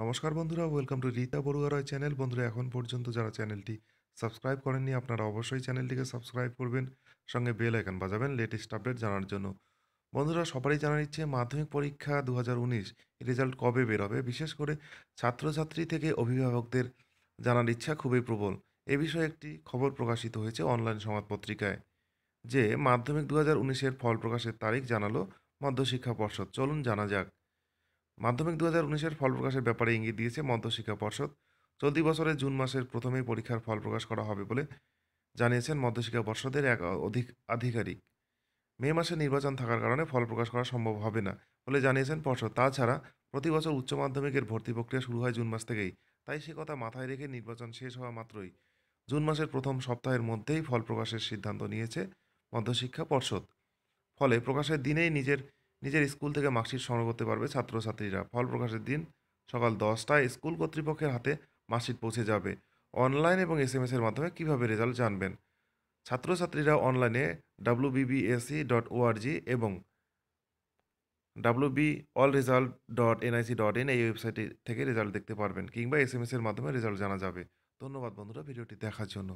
নমস্কার বন্ধুরা welcome to Rita Barua Roy channel বন্ধুরা এখন পর্যন্ত যারা চ্যানেলটি সাবস্ক্রাইব করেননি আপনারা অবশ্যই চ্যানেলটিকে সাবস্ক্রাইব করবেন সঙ্গে বেল আইকন বাজাবেন লেটেস্ট আপডেট জানার জন্য বন্ধুরা সবারই জানার ইচ্ছে মাধ্যমিক পরীক্ষা দু হাজার উনিশ রেজাল্ট কবে বের হবে বিশেষ করে ছাত্রছাত্রী থেকে অভিভাবকদের জানার ইচ্ছা খুবই প্রবল এ বিষয়ে একটি খবর প্রকাশিত হয়েছে অনলাইন সংবাদপত্রিকায় যে মাধ্যমিক দু হাজার উনিশের ফল প্রকাশের তারিখ জানালো মধ্যশিক্ষা পর্ষদ চলুন জানা যাক মাধ্যমিক দু হাজার উনিশের ফল প্রকাশের ব্যাপারে ইঙ্গিত দিয়েছে মধ্যশিক্ষা পর্ষদ চলতি বছরের জুন মাসের প্রথমেই পরীক্ষার ফল প্রকাশ করা হবে বলে জানিয়েছেন মধ্যশিক্ষা পর্ষদের এক অধিক আধিকারিক মে মাসে নির্বাচন থাকার কারণে ফল প্রকাশ করা সম্ভব হবে না বলে জানিয়েছেন পর্ষদ তাছাড়া প্রতি বছর উচ্চ মাধ্যমিকের ভর্তি প্রক্রিয়া শুরু হয় জুন মাস থেকেই তাই সে কথা মাথায় রেখে নির্বাচন শেষ হওয়া মাত্রই জুন মাসের প্রথম সপ্তাহের মধ্যেই ফল প্রকাশের সিদ্ধান্ত নিয়েছে মধ্যশিক্ষা পর্ষদ ফলে প্রকাশের দিনেই নিজের নিজের স্কুল থেকে মার্কশিট সংগ্রহ করতে পারবে ছাত্রছাত্রীরা ফল প্রকাশের দিন সকাল দশটায় স্কুল কর্তৃপক্ষের হাতে মার্কশিট পৌঁছে যাবে অনলাইন এবং এস এম এসের মাধ্যমে কীভাবে রেজাল্ট জানবেন ছাত্রছাত্রীরা অনলাইনে ডাব্লু বিবিএসি ডট ওআরজি এবং W B all result dot NIC dot in এই ওয়েবসাইটে থেকে রেজাল্ট দেখতে পারবেন কিংবা এস এম এসের মাধ্যমে রেজাল্ট জানা যাবে ধন্যবাদ বন্ধুরা ভিডিওটি দেখার জন্য